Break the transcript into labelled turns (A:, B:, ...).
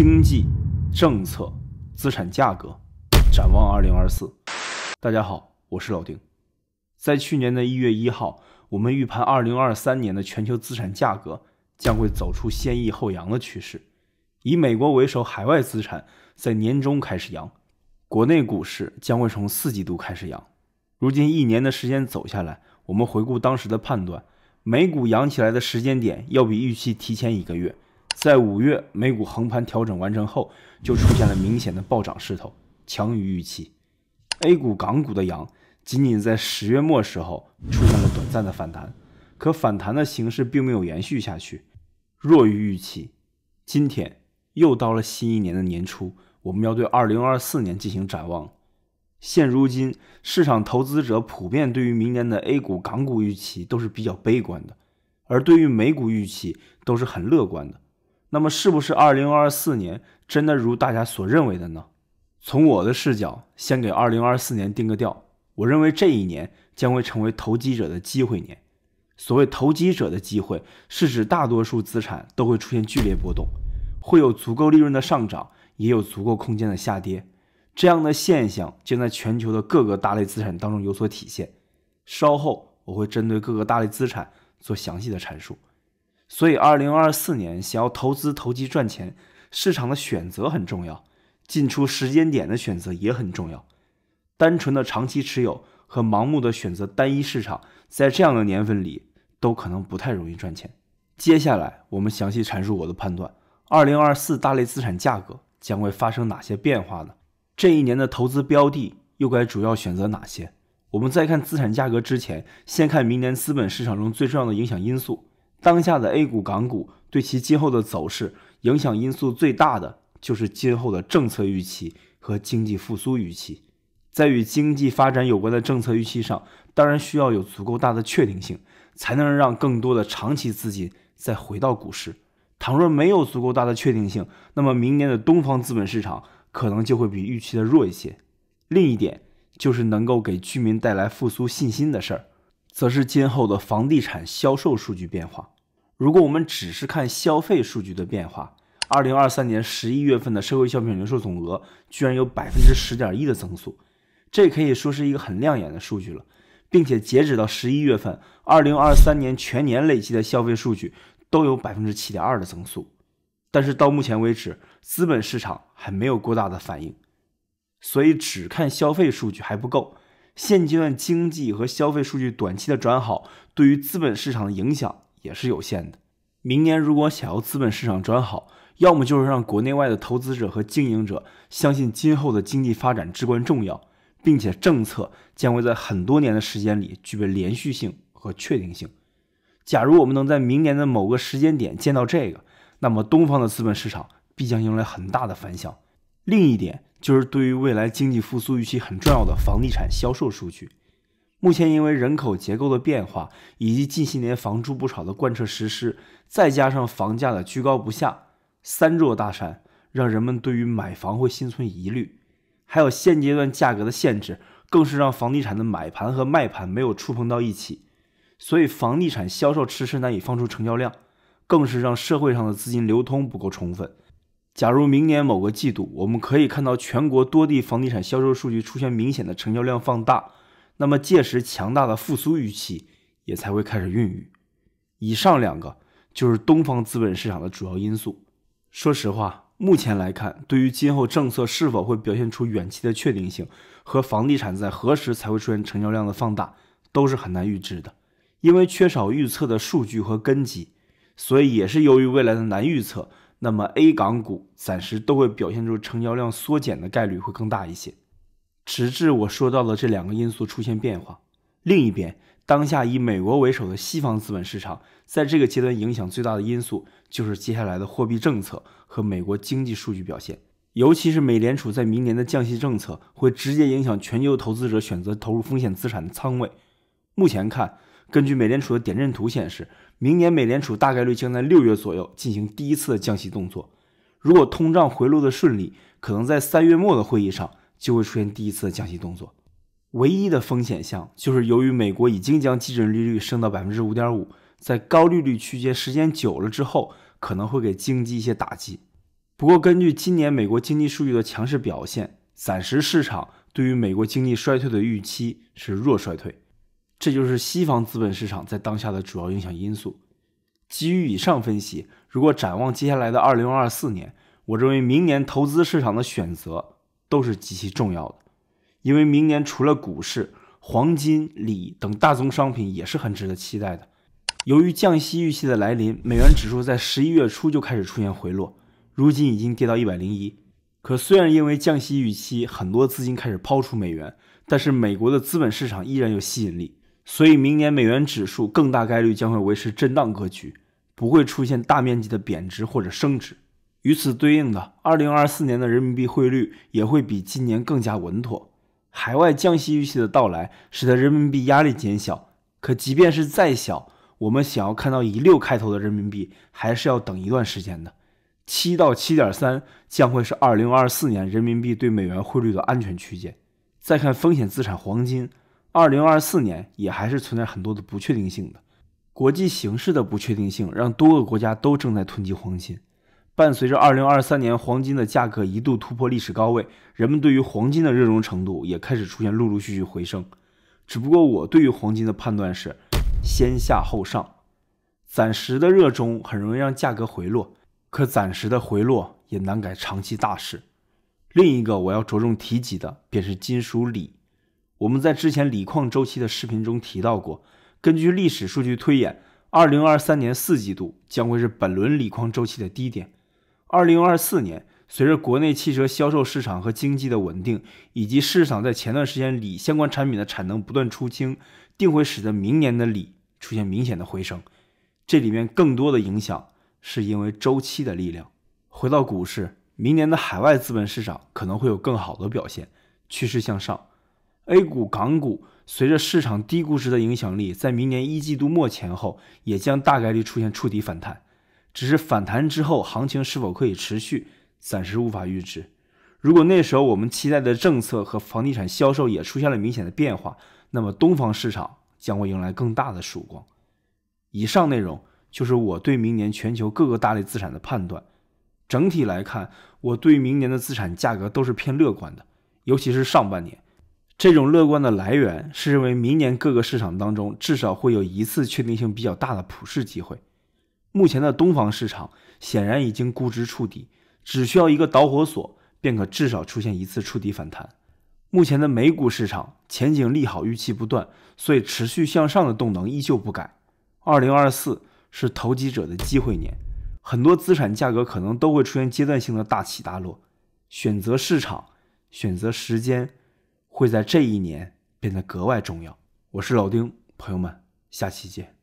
A: 经济政策、资产价格，展望二零二四。大家好，我是老丁。在去年的一月一号，我们预判二零二三年的全球资产价格将会走出先抑后扬的趋势。以美国为首，海外资产在年中开始扬，国内股市将会从四季度开始扬。如今一年的时间走下来，我们回顾当时的判断，美股扬起来的时间点要比预期提前一个月。在五月美股横盘调整完成后，就出现了明显的暴涨势头，强于预期。A 股、港股的阳仅仅在十月末时候出现了短暂的反弹，可反弹的形势并没有延续下去，弱于预期。今天又到了新一年的年初，我们要对二零二四年进行展望。现如今，市场投资者普遍对于明年的 A 股、港股预期都是比较悲观的，而对于美股预期都是很乐观的。那么，是不是二零二四年真的如大家所认为的呢？从我的视角，先给二零二四年定个调。我认为这一年将会成为投机者的机会年。所谓投机者的机会，是指大多数资产都会出现剧烈波动，会有足够利润的上涨，也有足够空间的下跌。这样的现象将在全球的各个大类资产当中有所体现。稍后我会针对各个大类资产做详细的阐述。所以，二零二四年想要投资投机赚钱，市场的选择很重要，进出时间点的选择也很重要。单纯的长期持有和盲目的选择单一市场，在这样的年份里都可能不太容易赚钱。接下来，我们详细阐述我的判断：二零二四大类资产价格将会发生哪些变化呢？这一年的投资标的又该主要选择哪些？我们在看资产价格之前，先看明年资本市场中最重要的影响因素。当下的 A 股、港股对其今后的走势影响因素最大的就是今后的政策预期和经济复苏预期。在与经济发展有关的政策预期上，当然需要有足够大的确定性，才能让更多的长期资金再回到股市。倘若没有足够大的确定性，那么明年的东方资本市场可能就会比预期的弱一些。另一点就是能够给居民带来复苏信心的事儿。则是今后的房地产销售数据变化。如果我们只是看消费数据的变化，二零二三年十一月份的社会消费品零售总额居然有百分之十点一的增速，这可以说是一个很亮眼的数据了。并且截止到十一月份，二零二三年全年累计的消费数据都有百分之七点二的增速。但是到目前为止，资本市场还没有过大的反应，所以只看消费数据还不够。现阶段经济和消费数据短期的转好，对于资本市场的影响也是有限的。明年如果想要资本市场转好，要么就是让国内外的投资者和经营者相信今后的经济发展至关重要，并且政策将会在很多年的时间里具备连续性和确定性。假如我们能在明年的某个时间点见到这个，那么东方的资本市场必将迎来很大的反响。另一点。就是对于未来经济复苏预期很重要的房地产销售数据。目前，因为人口结构的变化，以及近些年“房住不炒”的贯彻实施，再加上房价的居高不下，三座大山让人们对于买房会心存疑虑。还有现阶段价格的限制，更是让房地产的买盘和卖盘没有触碰到一起，所以房地产销售迟迟难以放出成交量，更是让社会上的资金流通不够充分。假如明年某个季度，我们可以看到全国多地房地产销售数据出现明显的成交量放大，那么届时强大的复苏预期也才会开始孕育。以上两个就是东方资本市场的主要因素。说实话，目前来看，对于今后政策是否会表现出远期的确定性，和房地产在何时才会出现成交量的放大，都是很难预知的，因为缺少预测的数据和根基，所以也是由于未来的难预测。那么 A 港股暂时都会表现出成交量缩减的概率会更大一些，直至我说到的这两个因素出现变化。另一边，当下以美国为首的西方资本市场在这个阶段影响最大的因素就是接下来的货币政策和美国经济数据表现，尤其是美联储在明年的降息政策会直接影响全球投资者选择投入风险资产的仓位。目前看。根据美联储的点阵图显示，明年美联储大概率将在六月左右进行第一次的降息动作。如果通胀回落的顺利，可能在三月末的会议上就会出现第一次的降息动作。唯一的风险项就是由于美国已经将基准利率升到百分之五点五，在高利率区间时间久了之后，可能会给经济一些打击。不过，根据今年美国经济数据的强势表现，暂时市场对于美国经济衰退的预期是弱衰退。这就是西方资本市场在当下的主要影响因素。基于以上分析，如果展望接下来的二零二四年，我认为明年投资市场的选择都是极其重要的，因为明年除了股市、黄金、锂等大宗商品也是很值得期待的。由于降息预期的来临，美元指数在十一月初就开始出现回落，如今已经跌到一百零一。可虽然因为降息预期，很多资金开始抛出美元，但是美国的资本市场依然有吸引力。所以，明年美元指数更大概率将会维持震荡格局，不会出现大面积的贬值或者升值。与此对应的，二零二四年的人民币汇率也会比今年更加稳妥。海外降息预期的到来，使得人民币压力减小。可即便是再小，我们想要看到以六开头的人民币，还是要等一段时间的。七到七点三将会是二零二四年人民币对美元汇率的安全区间。再看风险资产，黄金。二零二四年也还是存在很多的不确定性的，国际形势的不确定性让多个国家都正在囤积黄金。伴随着二零二三年黄金的价格一度突破历史高位，人们对于黄金的热衷程度也开始出现陆陆续续回升。只不过我对于黄金的判断是，先下后上，暂时的热衷很容易让价格回落，可暂时的回落也难改长期大势。另一个我要着重提及的便是金属锂。我们在之前锂矿周期的视频中提到过，根据历史数据推演，二零二三年四季度将会是本轮锂矿周期的低点。二零二四年，随着国内汽车销售市场和经济的稳定，以及市场在前段时间锂相关产品的产能不断出清，定会使得明年的锂出现明显的回升。这里面更多的影响是因为周期的力量。回到股市，明年的海外资本市场可能会有更好的表现，趋势向上。A 股、港股随着市场低估值的影响力，在明年一季度末前后也将大概率出现触底反弹，只是反弹之后行情是否可以持续，暂时无法预知。如果那时候我们期待的政策和房地产销售也出现了明显的变化，那么东方市场将会迎来更大的曙光。以上内容就是我对明年全球各个大类资产的判断。整体来看，我对明年的资产价格都是偏乐观的，尤其是上半年。这种乐观的来源是认为明年各个市场当中至少会有一次确定性比较大的普世机会。目前的东方市场显然已经估值触底，只需要一个导火索便可至少出现一次触底反弹。目前的美股市场前景利好预期不断，所以持续向上的动能依旧不改。二零二四是投机者的机会年，很多资产价格可能都会出现阶段性的大起大落。选择市场，选择时间。会在这一年变得格外重要。我是老丁，朋友们，下期见。